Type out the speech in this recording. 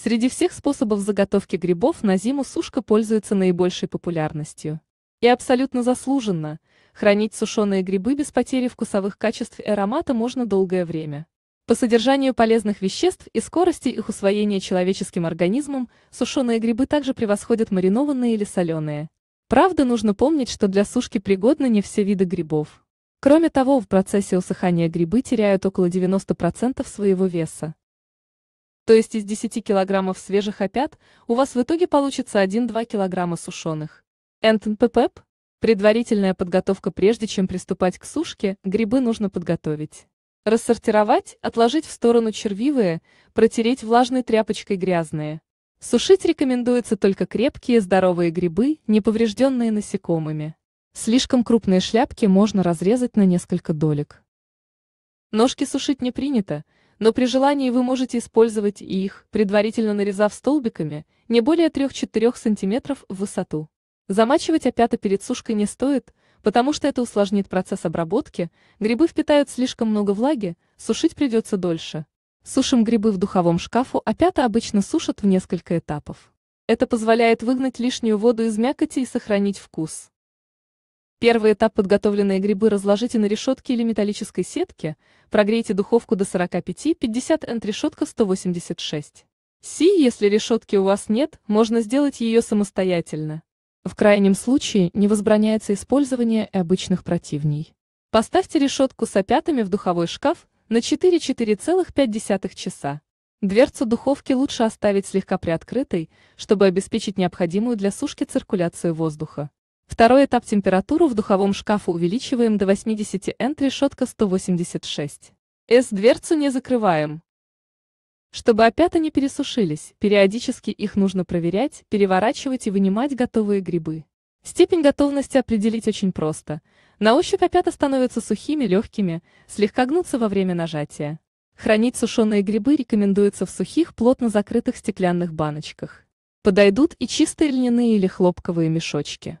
Среди всех способов заготовки грибов на зиму сушка пользуется наибольшей популярностью. И абсолютно заслуженно, хранить сушеные грибы без потери вкусовых качеств и аромата можно долгое время. По содержанию полезных веществ и скорости их усвоения человеческим организмом, сушеные грибы также превосходят маринованные или соленые. Правда, нужно помнить, что для сушки пригодны не все виды грибов. Кроме того, в процессе усыхания грибы теряют около 90% своего веса. То есть из 10 килограммов свежих опят у вас в итоге получится 1-2 килограмма сушеных. НТНПП? Предварительная подготовка прежде чем приступать к сушке, грибы нужно подготовить. Рассортировать, отложить в сторону червивые, протереть влажной тряпочкой грязные. Сушить рекомендуется только крепкие здоровые грибы, не поврежденные насекомыми. Слишком крупные шляпки можно разрезать на несколько долек. Ножки сушить не принято, но при желании вы можете использовать их, предварительно нарезав столбиками, не более 3-4 см в высоту. Замачивать опята перед сушкой не стоит, потому что это усложнит процесс обработки, грибы впитают слишком много влаги, сушить придется дольше. Сушим грибы в духовом шкафу, опята обычно сушат в несколько этапов. Это позволяет выгнать лишнюю воду из мякоти и сохранить вкус. Первый этап подготовленные грибы разложите на решетке или металлической сетке, прогрейте духовку до 45-50 Н, решетка 186. Си, если решетки у вас нет, можно сделать ее самостоятельно. В крайнем случае не возбраняется использование обычных противней. Поставьте решетку с опятами в духовой шкаф на 4-4,5 часа. Дверцу духовки лучше оставить слегка приоткрытой, чтобы обеспечить необходимую для сушки циркуляцию воздуха. Второй этап температуру в духовом шкафу увеличиваем до 80 N, решетка 186. С дверцу не закрываем. Чтобы опята не пересушились, периодически их нужно проверять, переворачивать и вынимать готовые грибы. Степень готовности определить очень просто. На ощупь опята становятся сухими, легкими, слегка гнутся во время нажатия. Хранить сушеные грибы рекомендуется в сухих, плотно закрытых стеклянных баночках. Подойдут и чистые льняные или хлопковые мешочки.